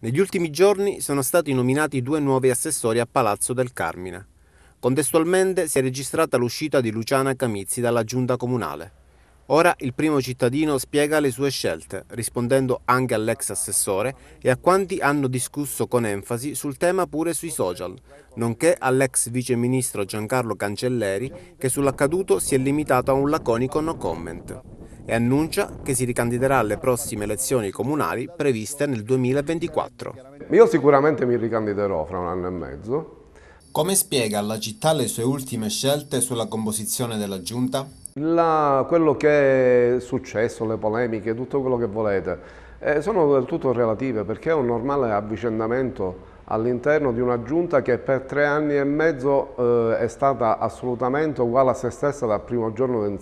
Negli ultimi giorni sono stati nominati due nuovi assessori a Palazzo del Carmine. Contestualmente si è registrata l'uscita di Luciana Camizzi dalla giunta comunale. Ora il primo cittadino spiega le sue scelte, rispondendo anche all'ex assessore e a quanti hanno discusso con enfasi sul tema pure sui social, nonché all'ex viceministro Giancarlo Cancelleri che sull'accaduto si è limitato a un laconico no comment e annuncia che si ricandiderà alle prossime elezioni comunali previste nel 2024. Io sicuramente mi ricandiderò fra un anno e mezzo. Come spiega alla città le sue ultime scelte sulla composizione della giunta? La, quello che è successo, le polemiche, tutto quello che volete, eh, sono del tutto relative perché è un normale avvicendamento all'interno di una giunta che per tre anni e mezzo eh, è stata assolutamente uguale a se stessa dal primo giorno di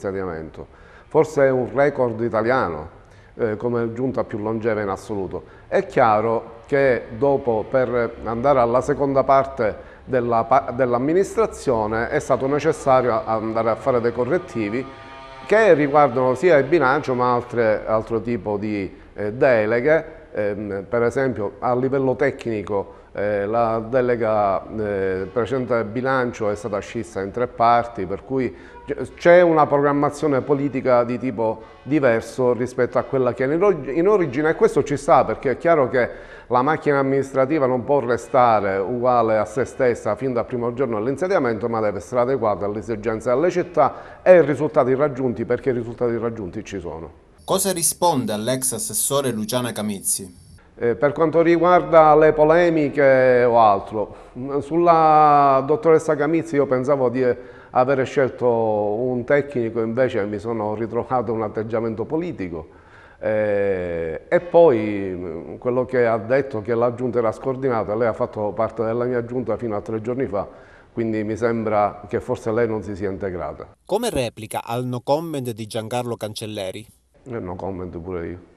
Forse è un record italiano eh, come giunta più longeva in assoluto. È chiaro che dopo per andare alla seconda parte dell'amministrazione dell è stato necessario andare a fare dei correttivi che riguardano sia il bilancio ma altre, altro tipo di eh, deleghe Ehm, per esempio a livello tecnico eh, la delega eh, precedente del bilancio è stata scissa in tre parti, per cui c'è una programmazione politica di tipo diverso rispetto a quella che è in origine e questo ci sta perché è chiaro che la macchina amministrativa non può restare uguale a se stessa fin dal primo giorno dell'insediamento ma deve essere adeguata alle esigenze delle città e ai risultati raggiunti perché i risultati raggiunti ci sono. Cosa risponde all'ex assessore Luciana Camizzi? Eh, per quanto riguarda le polemiche o altro, mm, sulla dottoressa Camizzi io pensavo di avere scelto un tecnico, invece mi sono ritrovato un atteggiamento politico. Eh, e poi mm, quello che ha detto che la giunta era scordinata, lei ha fatto parte della mia giunta fino a tre giorni fa, quindi mi sembra che forse lei non si sia integrata. Come replica al no comment di Giancarlo Cancelleri? Eu não comento por aí.